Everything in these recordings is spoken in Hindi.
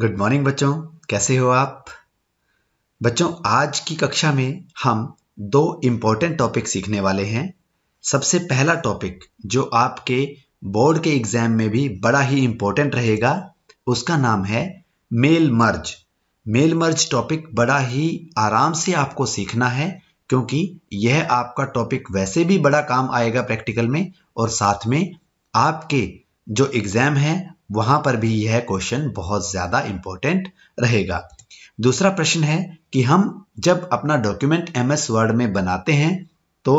गुड मॉर्निंग बच्चों कैसे हो आप बच्चों आज की कक्षा में हम दो इम्पोर्टेंट टॉपिक सीखने वाले हैं सबसे पहला टॉपिक जो आपके बोर्ड के एग्जाम में भी बड़ा ही इम्पोर्टेंट रहेगा उसका नाम है mail merge mail merge topic बड़ा ही आराम से आपको सीखना है क्योंकि यह आपका टॉपिक वैसे भी बड़ा काम आएगा प्रैक्टिकल में और साथ में आपके जो एग्ज़ाम है वहां पर भी यह क्वेश्चन बहुत ज़्यादा इंपॉर्टेंट रहेगा दूसरा प्रश्न है कि हम जब अपना डॉक्यूमेंट एम एस वर्ड में बनाते हैं तो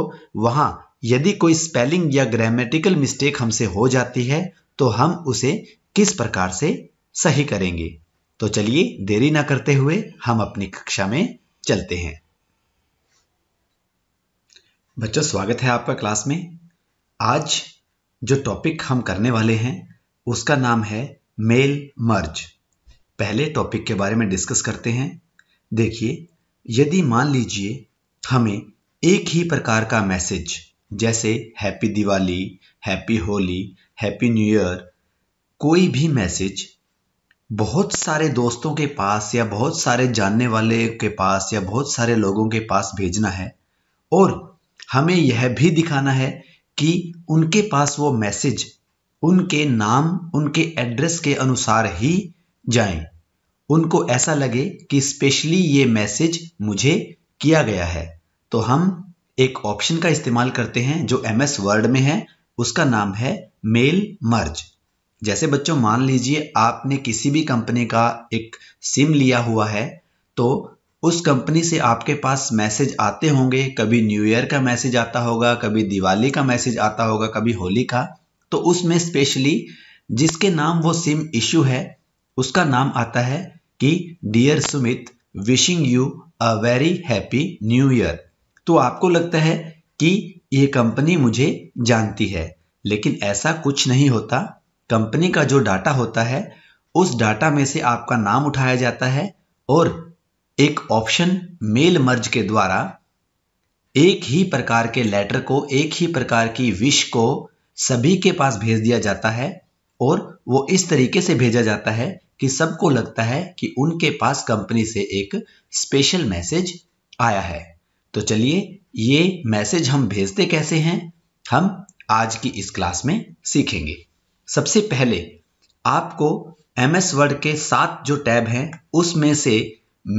वहां यदि कोई स्पेलिंग या ग्रामेटिकल मिस्टेक हमसे हो जाती है तो हम उसे किस प्रकार से सही करेंगे तो चलिए देरी ना करते हुए हम अपनी कक्षा में चलते हैं बच्चों स्वागत है आपका क्लास में आज जो टॉपिक हम करने वाले हैं उसका नाम है मेल मर्ज पहले टॉपिक के बारे में डिस्कस करते हैं देखिए यदि मान लीजिए हमें एक ही प्रकार का मैसेज जैसे happy Diwali happy Holi happy new year कोई भी मैसेज बहुत सारे दोस्तों के पास या बहुत सारे जानने वाले के पास या बहुत सारे लोगों के पास भेजना है और हमें यह भी दिखाना है कि उनके पास वो मैसेज उनके नाम उनके एड्रेस के अनुसार ही जाएं। उनको ऐसा लगे कि स्पेशली ये मैसेज मुझे किया गया है तो हम एक ऑप्शन का इस्तेमाल करते हैं जो एम एस वर्ड में है उसका नाम है मेल मर्ज जैसे बच्चों मान लीजिए आपने किसी भी कंपनी का एक सिम लिया हुआ है तो उस कंपनी से आपके पास मैसेज आते होंगे कभी न्यू ईयर का मैसेज आता होगा कभी दिवाली का मैसेज आता होगा कभी होली का तो उसमें स्पेशली जिसके नाम वो सिम इश्यू है उसका नाम आता है कि dear Sumit wishing you a very happy new year तो आपको लगता है कि ये कंपनी मुझे जानती है लेकिन ऐसा कुछ नहीं होता कंपनी का जो डाटा होता है उस डाटा में से आपका नाम उठाया जाता है और एक ऑप्शन मेल मर्ज के द्वारा एक ही प्रकार के लेटर को एक ही प्रकार की विश को सभी के पास भेज दिया जाता है और वो इस तरीके से भेजा जाता है कि सबको लगता है कि उनके पास कंपनी से एक स्पेशल मैसेज आया है तो चलिए ये मैसेज हम भेजते कैसे हैं हम आज की इस क्लास में सीखेंगे सबसे पहले आपको एम एस वर्ड के सात जो टैब हैं उसमें से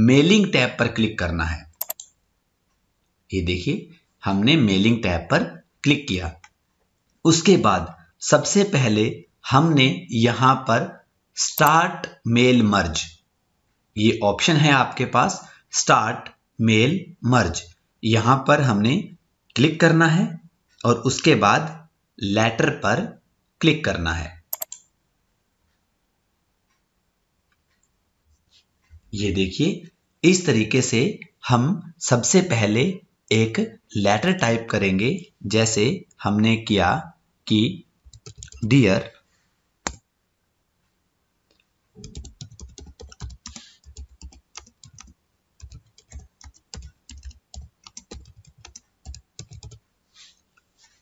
मेलिंग टैब पर क्लिक करना है ये देखिए हमने मेलिंग टैब पर क्लिक किया उसके बाद सबसे पहले हमने यहां पर स्टार्ट मेल मर्ज ये ऑप्शन है आपके पास स्टार्ट मेल मर्ज यहां पर हमने क्लिक करना है और उसके बाद लेटर पर क्लिक करना है ये देखिए इस तरीके से हम सबसे पहले एक लेटर टाइप करेंगे जैसे हमने किया कि डियर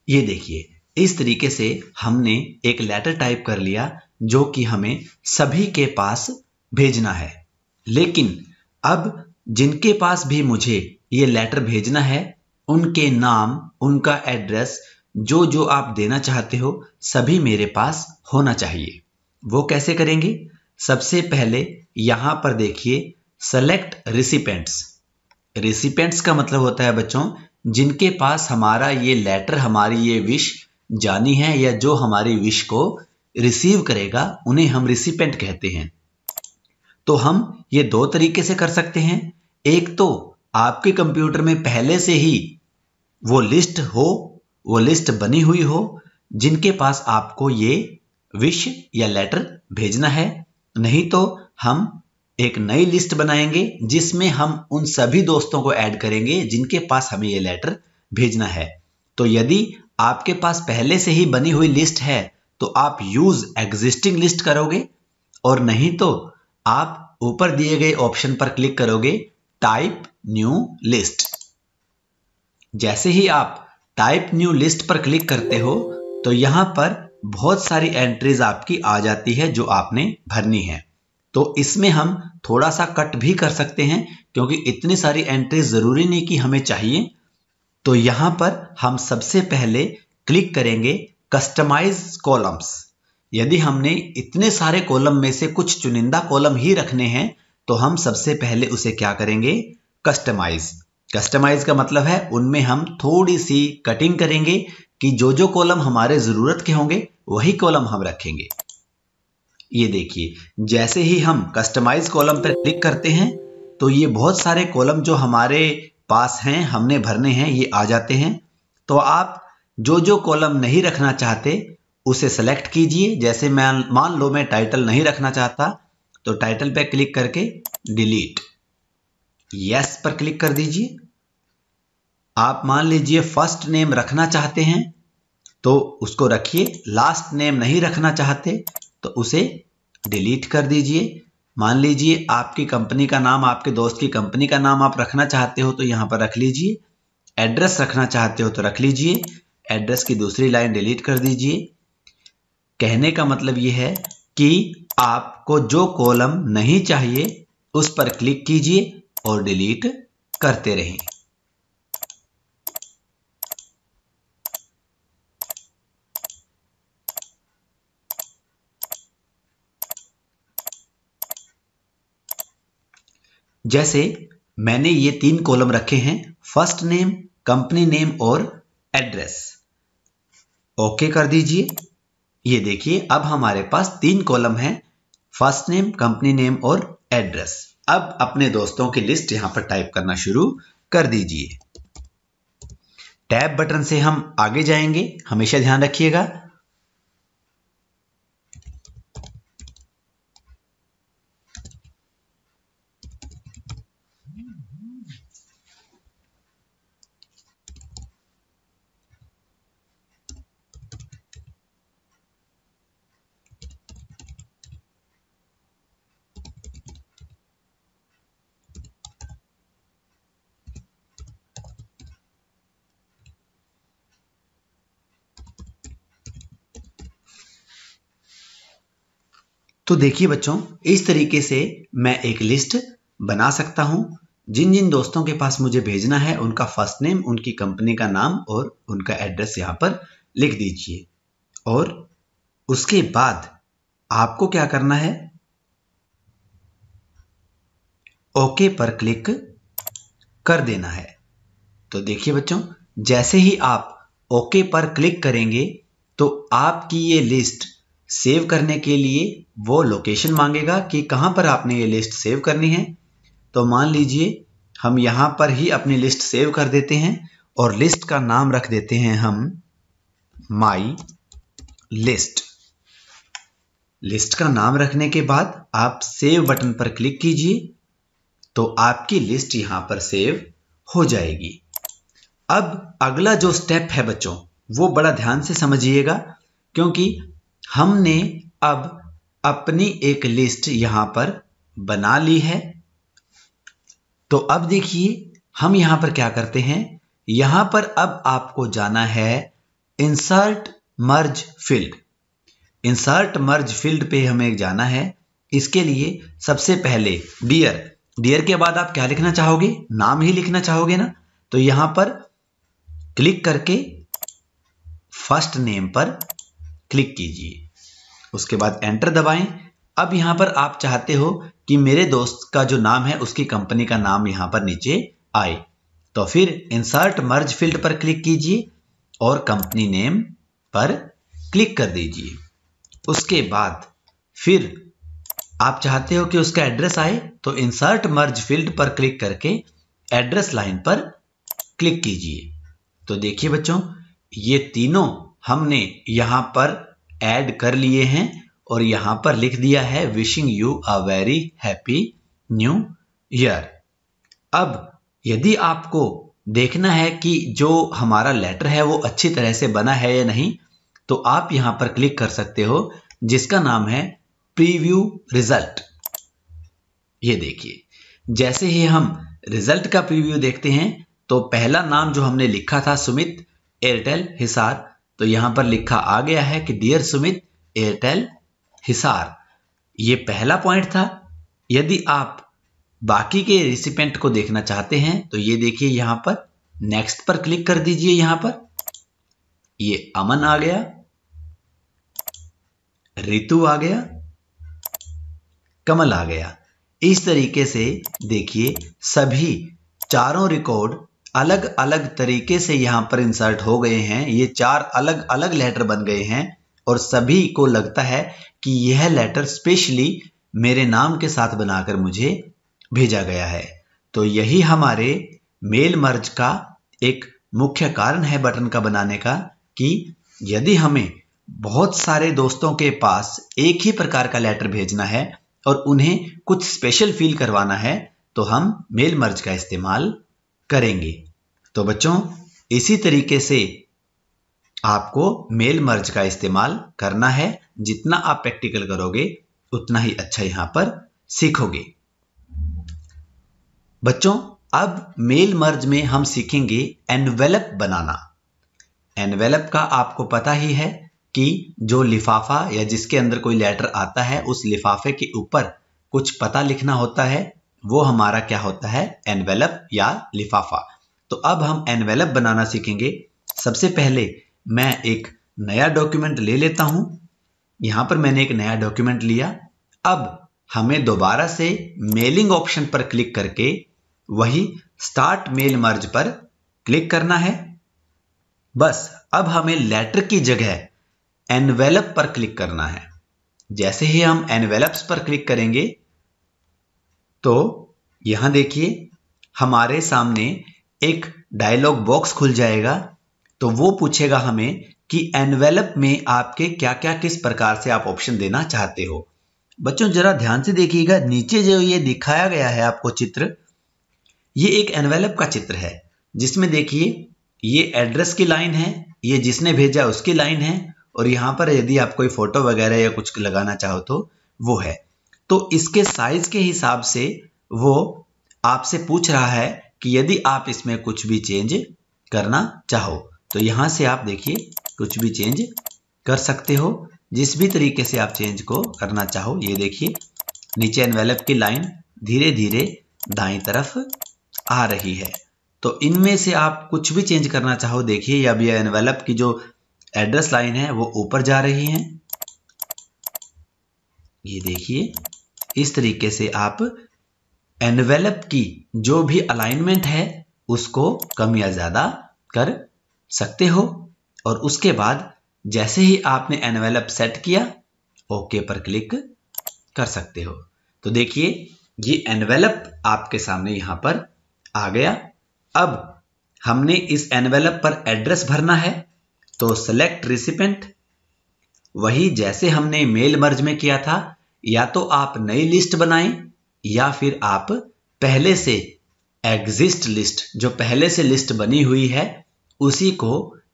ये देखिए इस तरीके से हमने एक लेटर टाइप कर लिया जो कि हमें सभी के पास भेजना है लेकिन अब जिनके पास भी मुझे ये लेटर भेजना है उनके नाम उनका एड्रेस जो जो आप देना चाहते हो सभी मेरे पास होना चाहिए वो कैसे करेंगे सबसे पहले यहां पर देखिए सेलेक्ट रिसिपेंट्स रिसिपेंट्स का मतलब होता है बच्चों जिनके पास हमारा ये लेटर हमारी ये विश जानी है या जो हमारी विश को रिसीव करेगा उन्हें हम रिसिपेंट कहते हैं तो हम ये दो तरीके से कर सकते हैं एक तो आपके कंप्यूटर में पहले से ही वो लिस्ट हो वो लिस्ट बनी हुई हो जिनके पास आपको ये विश या लेटर भेजना है नहीं तो हम एक नई लिस्ट बनाएंगे जिसमें हम उन सभी दोस्तों को ऐड करेंगे जिनके पास हमें ये लेटर भेजना है तो यदि आपके पास पहले से ही बनी हुई लिस्ट है तो आप यूज एग्जिस्टिंग लिस्ट करोगे और नहीं तो आप ऊपर दिए गए ऑप्शन पर क्लिक करोगे टाइप न्यू लिस्ट जैसे ही आप टाइप न्यू लिस्ट पर क्लिक करते हो तो यहाँ पर बहुत सारी एंट्रीज आपकी आ जाती है जो आपने भरनी है तो इसमें हम थोड़ा सा कट भी कर सकते हैं क्योंकि इतनी सारी एंट्री ज़रूरी नहीं कि हमें चाहिए तो यहाँ पर हम सबसे पहले क्लिक करेंगे कस्टमाइज कॉलम्स यदि हमने इतने सारे कॉलम में से कुछ चुनिंदा कॉलम ही रखने हैं तो हम सबसे पहले उसे क्या करेंगे कस्टमाइज कस्टमाइज का मतलब है उनमें हम थोड़ी सी कटिंग करेंगे कि जो जो कॉलम हमारे ज़रूरत के होंगे वही कॉलम हम रखेंगे ये देखिए जैसे ही हम कस्टमाइज कॉलम पर क्लिक करते हैं तो ये बहुत सारे कॉलम जो हमारे पास हैं हमने भरने हैं ये आ जाते हैं तो आप जो जो कॉलम नहीं रखना चाहते उसे सेलेक्ट कीजिए जैसे मैं मान लो मैं टाइटल नहीं रखना चाहता तो टाइटल पर क्लिक करके डिलीट यस पर क्लिक कर दीजिए आप मान लीजिए फर्स्ट नेम रखना चाहते हैं तो उसको रखिए लास्ट नेम नहीं रखना चाहते तो उसे डिलीट कर दीजिए मान लीजिए आपकी कंपनी का नाम आपके दोस्त की कंपनी का नाम आप रखना चाहते हो तो यहाँ पर रख लीजिए एड्रेस रखना चाहते हो तो रख लीजिए एड्रेस की दूसरी लाइन डिलीट कर दीजिए कहने का मतलब ये है कि आपको जो कॉलम नहीं चाहिए उस पर क्लिक कीजिए और डिलीट करते रहें जैसे मैंने ये तीन कॉलम रखे हैं फर्स्ट नेम कंपनी नेम और एड्रेस ओके कर दीजिए ये देखिए अब हमारे पास तीन कॉलम है फर्स्ट नेम कंपनी नेम और एड्रेस अब अपने दोस्तों की लिस्ट यहां पर टाइप करना शुरू कर दीजिए टैब बटन से हम आगे जाएंगे हमेशा ध्यान रखिएगा तो देखिए बच्चों इस तरीके से मैं एक लिस्ट बना सकता हूं जिन जिन दोस्तों के पास मुझे भेजना है उनका फर्स्ट नेम उनकी कंपनी का नाम और उनका एड्रेस यहां पर लिख दीजिए और उसके बाद आपको क्या करना है ओके पर क्लिक कर देना है तो देखिए बच्चों जैसे ही आप ओके पर क्लिक करेंगे तो आपकी ये लिस्ट सेव करने के लिए वो लोकेशन मांगेगा कि कहाँ पर आपने ये लिस्ट सेव करनी है तो मान लीजिए हम यहाँ पर ही अपनी लिस्ट सेव कर देते हैं और लिस्ट का नाम रख देते हैं हम माई लिस्ट लिस्ट का नाम रखने के बाद आप सेव बटन पर क्लिक कीजिए तो आपकी लिस्ट यहां पर सेव हो जाएगी अब अगला जो स्टेप है बच्चों वो बड़ा ध्यान से समझिएगा क्योंकि हमने अब अपनी एक लिस्ट यहां पर बना ली है तो अब देखिए हम यहां पर क्या करते हैं यहां पर अब आपको जाना है insert merge field insert merge field पे हमें जाना है इसके लिए सबसे पहले डियर डियर के बाद आप क्या लिखना चाहोगे नाम ही लिखना चाहोगे ना तो यहां पर क्लिक करके फर्स्ट नेम पर क्लिक कीजिए उसके बाद एंटर दबाएं अब यहां पर आप चाहते हो कि मेरे दोस्त का जो नाम है उसकी कंपनी का नाम यहां पर नीचे आए तो फिर इंसर्ट मर्ज फील्ड पर क्लिक कीजिए और कंपनी नेम पर क्लिक कर दीजिए उसके बाद फिर आप चाहते हो कि उसका एड्रेस आए तो इंसर्ट मर्ज फील्ड पर क्लिक करके एड्रेस लाइन पर क्लिक कीजिए तो देखिए बच्चों ये तीनों हमने यहाँ पर ऐड कर लिए हैं और यहाँ पर लिख दिया है wishing you a very happy new year अब यदि आपको देखना है कि जो हमारा लेटर है वो अच्छी तरह से बना है या नहीं तो आप यहाँ पर क्लिक कर सकते हो जिसका नाम है प्रीव्यू रिजल्ट ये देखिए जैसे ही हम रिजल्ट का प्रीव्यू देखते हैं तो पहला नाम जो हमने लिखा था सुमित एयरटेल हिसार तो यहां पर लिखा आ गया है कि डियर सुमित एयरटेल हिसार ये पहला पॉइंट था यदि आप बाकी के रिसिपेंट को देखना चाहते हैं तो ये देखिए यहां पर नेक्स्ट पर क्लिक कर दीजिए यहां पर ये अमन आ गया ऋतु आ गया कमल आ गया इस तरीके से देखिए सभी चारों रिकॉर्ड अलग अलग तरीके से यहाँ पर इंसर्ट हो गए हैं ये चार अलग अलग लेटर बन गए हैं और सभी को लगता है कि यह लेटर स्पेशली मेरे नाम के साथ बनाकर मुझे भेजा गया है तो यही हमारे मेल मर्ज का एक मुख्य कारण है बटन का बनाने का कि यदि हमें बहुत सारे दोस्तों के पास एक ही प्रकार का लेटर भेजना है और उन्हें कुछ स्पेशल फील करवाना है तो हम मेल मर्ज का इस्तेमाल करेंगे तो बच्चों इसी तरीके से आपको मेल मर्ज का इस्तेमाल करना है जितना आप प्रैक्टिकल करोगे उतना ही अच्छा यहां पर सीखोगे बच्चों अब मेल मर्ज में हम सीखेंगे एनवेलप बनाना एनवेलप का आपको पता ही है कि जो लिफाफा या जिसके अंदर कोई लेटर आता है उस लिफाफे के ऊपर कुछ पता लिखना होता है वो हमारा क्या होता है एनवेलप या लिफाफा तो अब हम एनवेलप बनाना सीखेंगे सबसे पहले मैं एक नया डॉक्यूमेंट ले लेता हूं यहां पर मैंने एक नया डॉक्यूमेंट लिया अब हमें दोबारा से मेलिंग ऑप्शन पर क्लिक करके वही स्टार्ट मेल मर्ज पर क्लिक करना है बस अब हमें लेटर की जगह एनवेलप पर क्लिक करना है जैसे ही हम एनवेलप्स पर क्लिक करेंगे तो यहां देखिए हमारे सामने एक डायलॉग बॉक्स खुल जाएगा तो वो पूछेगा हमें कि एनवेलप में आपके क्या क्या किस प्रकार से आप ऑप्शन देना चाहते हो बच्चों जरा ध्यान से देखिएगा नीचे जो ये दिखाया गया है आपको चित्र ये एक एनवेलप का चित्र है जिसमें देखिए ये एड्रेस की लाइन है ये जिसने भेजा उसकी लाइन है और यहां पर यदि आप कोई फोटो वगैरह या कुछ लगाना चाहो तो वो है तो इसके साइज के हिसाब से वो आपसे पूछ रहा है कि यदि आप इसमें कुछ भी चेंज करना चाहो तो यहां से आप देखिए कुछ भी चेंज कर सकते हो जिस भी तरीके से आप चेंज को करना चाहो ये देखिए नीचे एनवेलप की लाइन धीरे धीरे दाई तरफ आ रही है तो इनमें से आप कुछ भी चेंज करना चाहो देखिए अब यह एनवेलप की जो एड्रेस लाइन है वो ऊपर जा रही है ये देखिए इस तरीके से आप एनवेलप की जो भी अलाइनमेंट है उसको कम या ज़्यादा कर सकते हो और उसके बाद जैसे ही आपने एनवेलप सेट किया ओके पर क्लिक कर सकते हो तो देखिए ये एनवेलप आपके सामने यहां पर आ गया अब हमने इस एनवेलप पर एड्रेस भरना है तो सेलेक्ट रिसिपेंट वही जैसे हमने मेल मर्ज में किया था या तो आप नई लिस्ट बनाएं या फिर आप पहले से एग्जिस्ट लिस्ट जो पहले से लिस्ट बनी हुई है उसी को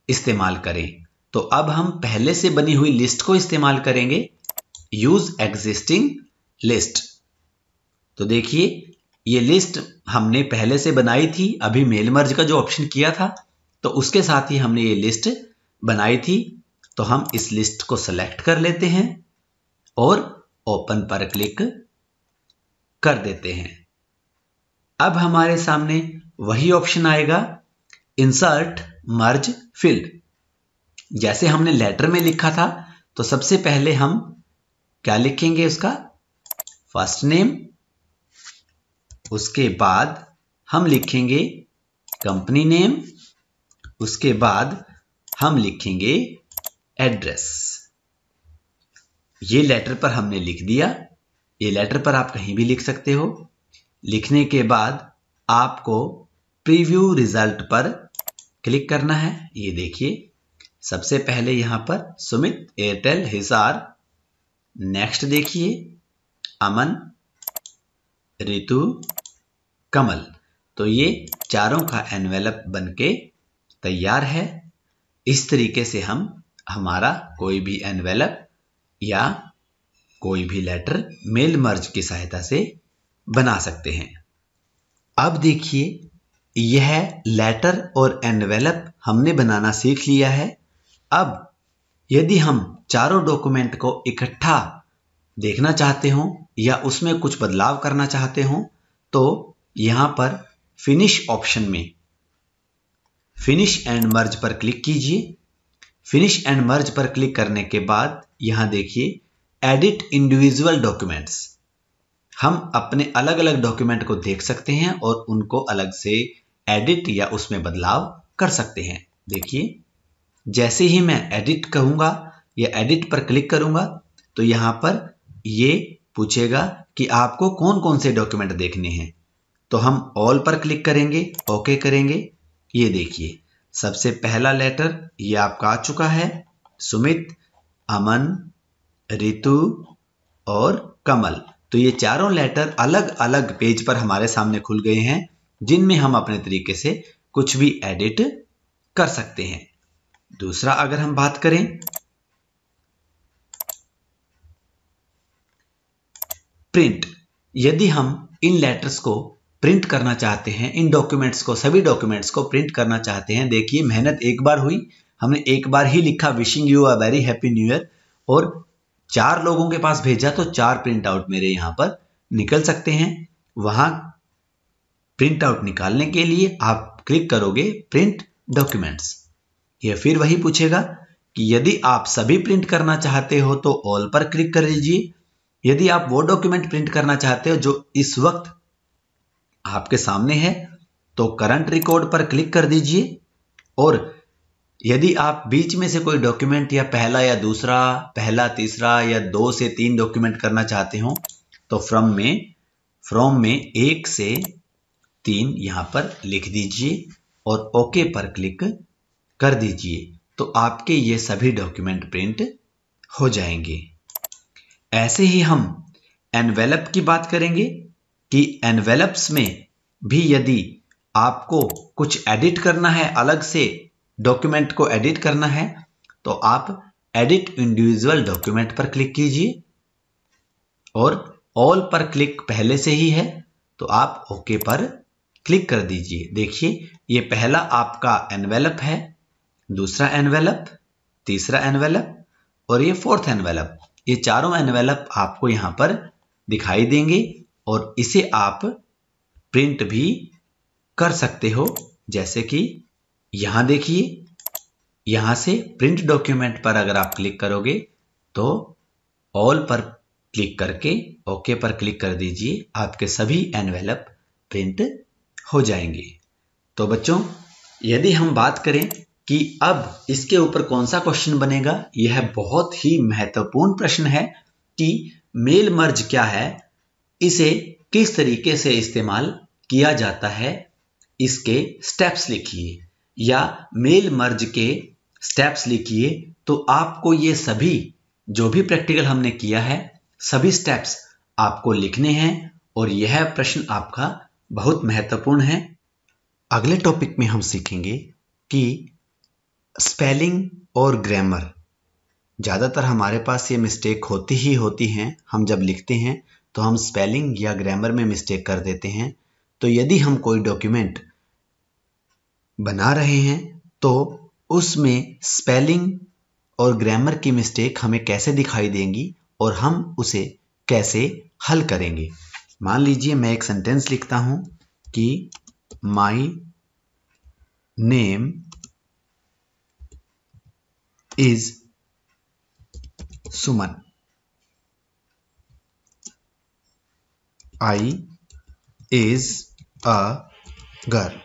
इस्तेमाल करें तो अब हम पहले से बनी हुई लिस्ट को इस्तेमाल करेंगे यूज एग्जिस्टिंग लिस्ट तो देखिए ये लिस्ट हमने पहले से बनाई थी अभी मेल मर्ज का जो ऑप्शन किया था तो उसके साथ ही हमने ये लिस्ट बनाई थी तो हम इस लिस्ट को सेलेक्ट कर लेते हैं और ओपन पर क्लिक कर देते हैं अब हमारे सामने वही ऑप्शन आएगा इंसर्ट मर्ज फिल जैसे हमने लेटर में लिखा था तो सबसे पहले हम क्या लिखेंगे उसका फर्स्ट नेम उसके बाद हम लिखेंगे कंपनी नेम उसके बाद हम लिखेंगे एड्रेस ये लेटर पर हमने लिख दिया ये लेटर पर आप कहीं भी लिख सकते हो लिखने के बाद आपको प्रीव्यू रिजल्ट पर क्लिक करना है ये देखिए सबसे पहले यहाँ पर सुमित एयरटेल हिसार नेक्स्ट देखिए अमन ऋतु कमल तो ये चारों का एनवेलप बनके तैयार है इस तरीके से हम हमारा कोई भी एनवेलप या कोई भी लेटर मेल मर्ज की सहायता से बना सकते हैं अब देखिए यह लेटर और एनवेलप हमने बनाना सीख लिया है अब यदि हम चारों डॉक्यूमेंट को इकट्ठा देखना चाहते हों या उसमें कुछ बदलाव करना चाहते हों तो यहां पर फिनिश ऑप्शन में फिनिश एंड मर्ज पर क्लिक कीजिए फिनिश एंड मर्ज पर क्लिक करने के बाद यहां देखिए एडिट इंडिविजुअल डॉक्यूमेंट्स हम अपने अलग अलग डॉक्यूमेंट को देख सकते हैं और उनको अलग से एडिट या उसमें बदलाव कर सकते हैं देखिए जैसे ही मैं एडिट कहूंगा या एडिट पर क्लिक करूंगा तो यहां पर ये पूछेगा कि आपको कौन कौन से डॉक्यूमेंट देखने हैं तो हम ऑल पर क्लिक करेंगे ओके करेंगे ये देखिए सबसे पहला लेटर ये आपका आ चुका है सुमित अमन ऋतु और कमल तो ये चारों लेटर अलग अलग पेज पर हमारे सामने खुल गए हैं जिनमें हम अपने तरीके से कुछ भी एडिट कर सकते हैं दूसरा अगर हम बात करें प्रिंट यदि हम इन लेटर्स को प्रिंट करना चाहते हैं इन डॉक्यूमेंट्स को सभी डॉक्यूमेंट्स को प्रिंट करना चाहते हैं देखिए मेहनत एक बार हुई हमने एक बार ही लिखा wishing you a very happy new year और चार लोगों के पास भेजा तो चार प्रिंट आउट मेरे यहां पर निकल सकते हैं वहां प्रिंट आउट निकालने के लिए आप क्लिक करोगे प्रिंट डॉक्यूमेंट्स यह फिर वही पूछेगा कि यदि आप सभी प्रिंट करना चाहते हो तो ऑल पर क्लिक कर लीजिए यदि आप वो डॉक्यूमेंट प्रिंट करना चाहते हो जो इस वक्त आपके सामने है तो करंट रिकॉर्ड पर क्लिक कर दीजिए और यदि आप बीच में से कोई डॉक्यूमेंट या पहला या दूसरा पहला तीसरा या दो से तीन डॉक्यूमेंट करना चाहते हो तो फ्रॉम में फ्रॉम में एक से तीन यहां पर लिख दीजिए और ओके पर क्लिक कर दीजिए तो आपके ये सभी डॉक्यूमेंट प्रिंट हो जाएंगे ऐसे ही हम एनवेलप की बात करेंगे कि एनवेलप्स में भी यदि आपको कुछ एडिट करना है अलग से डॉक्यूमेंट को एडिट करना है तो आप एडिट इंडिविजुअल डॉक्यूमेंट पर क्लिक कीजिए और ऑल पर क्लिक पहले से ही है तो आप ओके पर क्लिक कर दीजिए देखिए ये पहला आपका एनवेलप है दूसरा एनवेलप तीसरा एनवेलप और ये फोर्थ एनवेलप ये चारों एनवेलप आपको यहां पर दिखाई देंगे और इसे आप प्रिंट भी कर सकते हो जैसे कि यहां देखिए यहां से प्रिंट डॉक्यूमेंट पर अगर आप क्लिक करोगे तो ऑल पर क्लिक करके ओके पर क्लिक कर दीजिए आपके सभी एनवेलप प्रिंट हो जाएंगे तो बच्चों यदि हम बात करें कि अब इसके ऊपर कौन सा क्वेश्चन बनेगा यह बहुत ही महत्वपूर्ण प्रश्न है कि मेल मर्ज क्या है इसे किस तरीके से इस्तेमाल किया जाता है इसके स्टेप्स लिखिए या मेल मर्ज के स्टेप्स लिखिए तो आपको ये सभी जो भी प्रैक्टिकल हमने किया है सभी स्टेप्स आपको लिखने हैं और यह प्रश्न आपका बहुत महत्वपूर्ण है अगले टॉपिक में हम सीखेंगे कि स्पेलिंग और ग्रामर ज़्यादातर हमारे पास ये मिस्टेक होती ही होती हैं हम जब लिखते हैं तो हम स्पेलिंग या ग्रामर में मिस्टेक कर देते हैं तो यदि हम कोई डॉक्यूमेंट बना रहे हैं तो उसमें स्पेलिंग और ग्रामर की मिस्टेक हमें कैसे दिखाई देंगी और हम उसे कैसे हल करेंगे मान लीजिए मैं एक सेंटेंस लिखता हूं कि my name is Suman I is a girl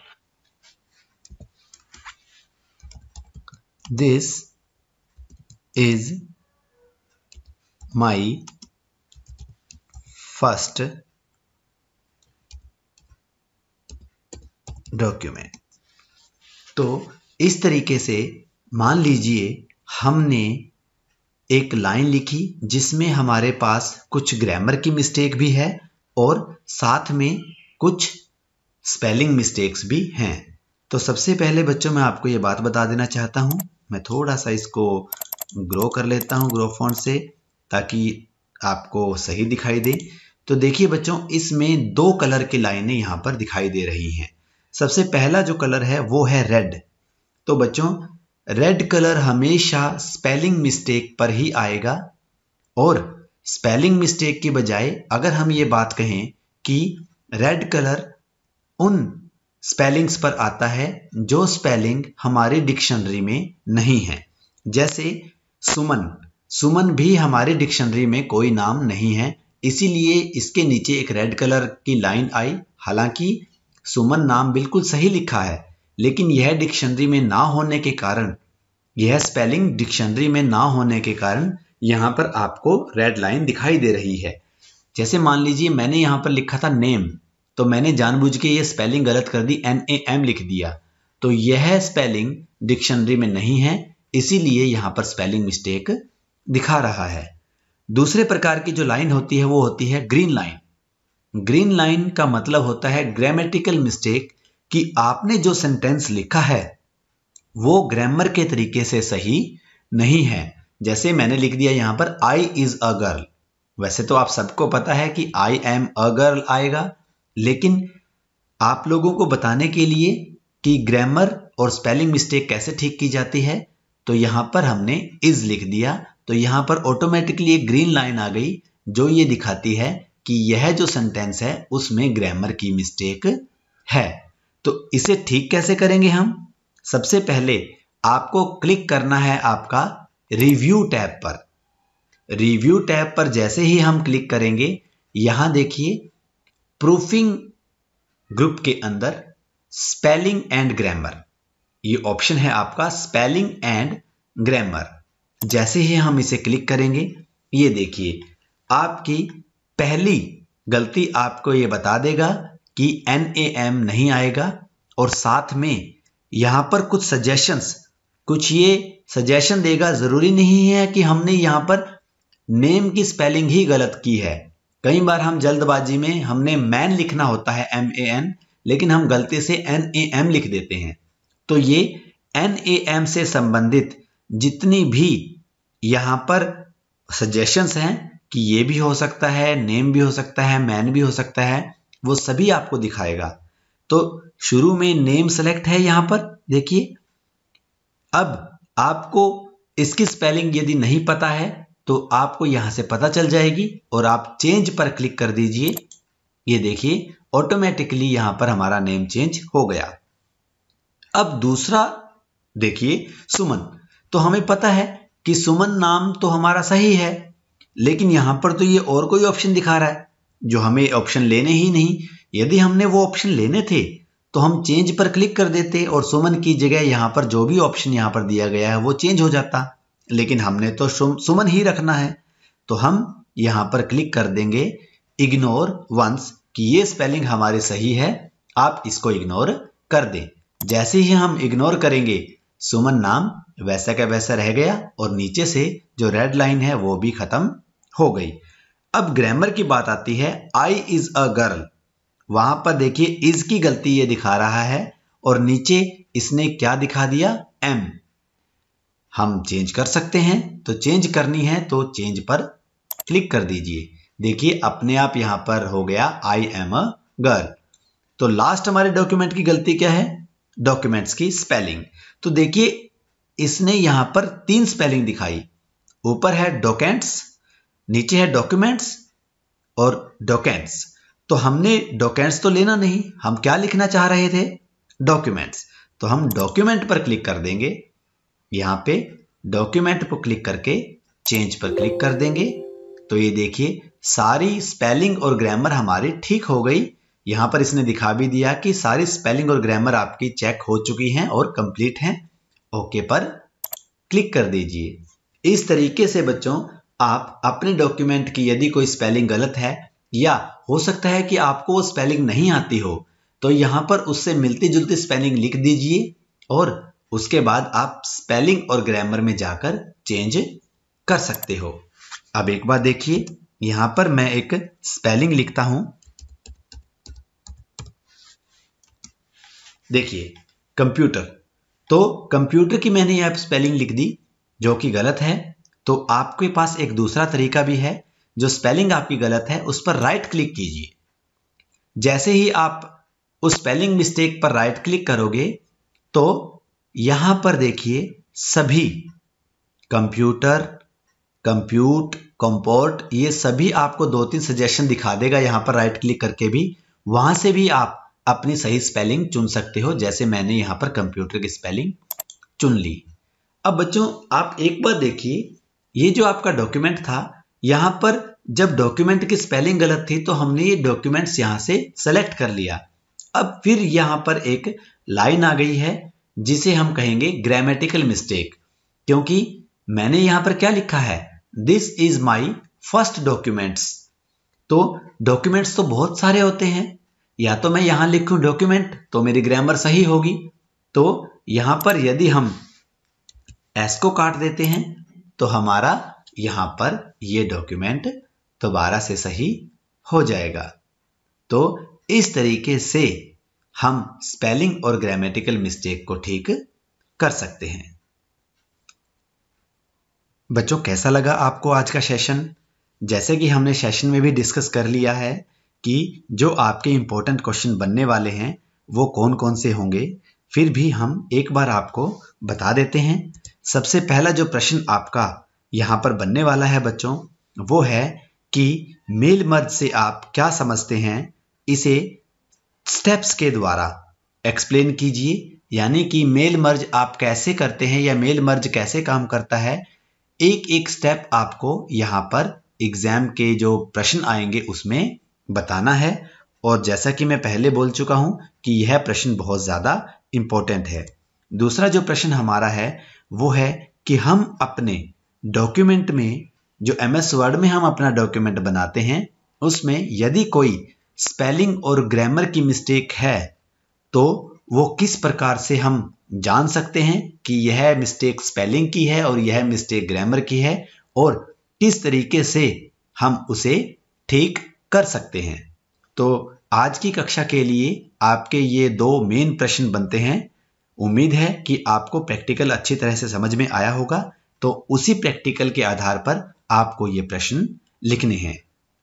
this is my first document तो इस तरीके से मान लीजिए हमने एक लाइन लिखी जिसमें हमारे पास कुछ ग्रामर की मिस्टेक भी है और साथ में कुछ स्पेलिंग मिस्टेक्स भी हैं तो सबसे पहले बच्चों मैं आपको ये बात बता देना चाहता हूँ मैं थोड़ा सा इसको ग्रो कर लेता हूँ ग्रो फॉन्ट से ताकि आपको सही दिखाई दे तो देखिए बच्चों इसमें दो कलर की लाइनें यहाँ पर दिखाई दे रही हैं सबसे पहला जो कलर है वो है रेड तो बच्चों रेड कलर हमेशा स्पेलिंग मिस्टेक पर ही आएगा और स्पेलिंग मिस्टेक की बजाय अगर हम ये बात कहें कि रेड कलर उन स्पेलिंग्स पर आता है जो स्पेलिंग हमारे डिक्शनरी में नहीं है जैसे सुमन सुमन भी हमारे डिक्शनरी में कोई नाम नहीं है इसीलिए इसके नीचे एक रेड कलर की लाइन आई हालांकि सुमन नाम बिल्कुल सही लिखा है लेकिन यह डिक्शनरी में ना होने के कारण यह स्पेलिंग डिक्शनरी में ना होने के कारण यहाँ पर आपको रेड लाइन दिखाई दे रही है जैसे मान लीजिए मैंने यहाँ पर लिखा था नेम तो मैंने जानबूझ के ये स्पेलिंग गलत कर दी एन ए एम लिख दिया तो यह स्पेलिंग डिक्शनरी में नहीं है इसीलिए यहां पर स्पेलिंग मिस्टेक दिखा रहा है दूसरे प्रकार की जो लाइन होती है वो होती है ग्रीन लाइन ग्रीन लाइन का मतलब होता है ग्रामेटिकल मिस्टेक कि आपने जो सेंटेंस लिखा है वो ग्रामर के तरीके से सही नहीं है जैसे मैंने लिख दिया यहां पर आई इज अ गर्ल वैसे तो आप सबको पता है कि आई एम अ गर्ल आएगा लेकिन आप लोगों को बताने के लिए कि ग्रामर और स्पेलिंग मिस्टेक कैसे ठीक की जाती है तो यहां पर हमने इज लिख दिया तो यहां पर ऑटोमेटिकली एक ग्रीन लाइन आ गई जो ये दिखाती है कि यह जो सेंटेंस है उसमें ग्रामर की मिस्टेक है तो इसे ठीक कैसे करेंगे हम सबसे पहले आपको क्लिक करना है आपका रिव्यू टैब पर रिव्यू टैब पर जैसे ही हम क्लिक करेंगे यहां देखिए प्रूफिंग ग्रुप के अंदर स्पेलिंग एंड ग्रामर ये ऑप्शन है आपका स्पेलिंग एंड ग्रामर जैसे ही हम इसे क्लिक करेंगे ये देखिए आपकी पहली गलती आपको ये बता देगा कि एन ए एम नहीं आएगा और साथ में यहाँ पर कुछ सजेशंस कुछ ये सजेशन देगा ज़रूरी नहीं है कि हमने यहाँ पर नेम की स्पेलिंग ही गलत की है कई बार हम जल्दबाजी में हमने मैन लिखना होता है एम ए एन लेकिन हम गलती से एन ए एम लिख देते हैं तो ये एन ए एम से संबंधित जितनी भी यहाँ पर सजेशंस हैं कि ये भी हो सकता है नेम भी हो सकता है मैन भी हो सकता है वो सभी आपको दिखाएगा तो शुरू में नेम सेलेक्ट है यहां पर देखिए अब आपको इसकी स्पेलिंग यदि नहीं पता है तो आपको यहां से पता चल जाएगी और आप चेंज पर क्लिक कर दीजिए ये देखिए ऑटोमेटिकली यहां पर हमारा नेम चेंज हो गया अब दूसरा देखिए सुमन तो हमें पता है कि सुमन नाम तो हमारा सही है लेकिन यहां पर तो ये और कोई ऑप्शन दिखा रहा है जो हमें ऑप्शन लेने ही नहीं यदि हमने वो ऑप्शन लेने थे तो हम चेंज पर क्लिक कर देते और सुमन की जगह यहां पर जो भी ऑप्शन यहां पर दिया गया है वो चेंज हो जाता लेकिन हमने तो सुमन ही रखना है तो हम यहां पर क्लिक कर देंगे इग्नोर वंस कि ये स्पेलिंग हमारे सही है आप इसको इग्नोर कर दें जैसे ही हम इग्नोर करेंगे सुमन नाम वैसा का वैसा रह गया और नीचे से जो रेड लाइन है वो भी खत्म हो गई अब ग्रामर की बात आती है आई इज अ गर्ल वहां पर देखिए इज की गलती ये दिखा रहा है और नीचे इसने क्या दिखा दिया एम हम चेंज कर सकते हैं तो चेंज करनी है तो चेंज पर क्लिक कर दीजिए देखिए अपने आप यहां पर हो गया आई एम अ गर्ल तो लास्ट हमारे डॉक्यूमेंट की गलती क्या है डॉक्यूमेंट्स की स्पेलिंग तो देखिए इसने यहां पर तीन स्पेलिंग दिखाई ऊपर है डॉकेंट्स नीचे है डॉक्यूमेंट्स और डॉकेंट्स तो हमने डॉकेंट्स तो लेना नहीं हम क्या लिखना चाह रहे थे डॉक्यूमेंट्स तो हम डॉक्यूमेंट पर क्लिक कर देंगे यहाँ पे डॉक्यूमेंट पर क्लिक करके चेंज पर क्लिक कर देंगे तो ये देखिए सारी स्पेलिंग और ग्रामर हमारी ठीक हो गई यहाँ पर इसने दिखा भी दिया कि सारी स्पेलिंग और ग्रामर आपकी चेक हो चुकी हैं और कंप्लीट हैं ओके पर क्लिक कर दीजिए इस तरीके से बच्चों आप अपने डॉक्यूमेंट की यदि कोई स्पेलिंग गलत है या हो सकता है कि आपको वो स्पेलिंग नहीं आती हो तो यहाँ पर उससे मिलती जुलती स्पेलिंग लिख दीजिए और उसके बाद आप स्पेलिंग और ग्रामर में जाकर चेंज कर सकते हो अब एक बार देखिए यहां पर मैं एक स्पेलिंग लिखता हूं देखिए कंप्यूटर तो कंप्यूटर की मैंने यहां स्पेलिंग लिख दी जो कि गलत है तो आपके पास एक दूसरा तरीका भी है जो स्पेलिंग आपकी गलत है उस पर राइट क्लिक कीजिए जैसे ही आप उस स्पेलिंग मिस्टेक पर राइट क्लिक करोगे तो यहां पर देखिए सभी कंप्यूटर कंप्यूट कंपोर्ट ये सभी आपको दो तीन सजेशन दिखा देगा यहां पर राइट क्लिक करके भी वहां से भी आप अपनी सही स्पेलिंग चुन सकते हो जैसे मैंने यहां पर कंप्यूटर की स्पेलिंग चुन ली अब बच्चों आप एक बार देखिए ये जो आपका डॉक्यूमेंट था यहां पर जब डॉक्यूमेंट की स्पेलिंग गलत थी तो हमने ये डॉक्यूमेंट्स यहां से सेलेक्ट कर लिया अब फिर यहां पर एक लाइन आ गई है जिसे हम कहेंगे ग्रामेटिकल मिस्टेक क्योंकि मैंने यहां पर क्या लिखा है this is my first documents तो डॉक्यूमेंट्स तो बहुत सारे होते हैं या तो मैं यहां लिखूं डॉक्यूमेंट तो मेरी ग्रामर सही होगी तो यहां पर यदि हम एस को काट देते हैं तो हमारा यहां पर यह डॉक्यूमेंट दोबारा से सही हो जाएगा तो इस तरीके से हम स्पेलिंग और ग्रामेटिकल मिस्टेक को ठीक कर सकते हैं बच्चों कैसा लगा आपको आज का सेशन जैसे कि हमने सेशन में भी डिस्कस कर लिया है कि जो आपके इंपॉर्टेंट क्वेश्चन बनने वाले हैं वो कौन कौन से होंगे फिर भी हम एक बार आपको बता देते हैं सबसे पहला जो प्रश्न आपका यहाँ पर बनने वाला है बच्चों वो है कि मेल मर्द से आप क्या समझते हैं इसे स्टेप्स के द्वारा एक्सप्लेन कीजिए यानी कि मेल मर्ज आप कैसे करते हैं या मेल मर्ज कैसे काम करता है एक एक स्टेप आपको यहाँ पर एग्ज़ाम के जो प्रश्न आएंगे उसमें बताना है और जैसा कि मैं पहले बोल चुका हूँ कि यह प्रश्न बहुत ज़्यादा इम्पोर्टेंट है दूसरा जो प्रश्न हमारा है वो है कि हम अपने डॉक्यूमेंट में जो एम एस वर्ड में हम अपना डॉक्यूमेंट बनाते हैं उसमें यदि कोई स्पेलिंग और ग्रामर की मिस्टेक है तो वो किस प्रकार से हम जान सकते हैं कि यह मिस्टेक स्पेलिंग की है और यह मिस्टेक ग्रामर की है और किस तरीके से हम उसे ठीक कर सकते हैं तो आज की कक्षा के लिए आपके ये दो मेन प्रश्न बनते हैं उम्मीद है कि आपको प्रैक्टिकल अच्छी तरह से समझ में आया होगा तो उसी प्रैक्टिकल के आधार पर आपको ये प्रश्न लिखने हैं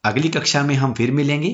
अगली कक्षा में हम फिर मिलेंगे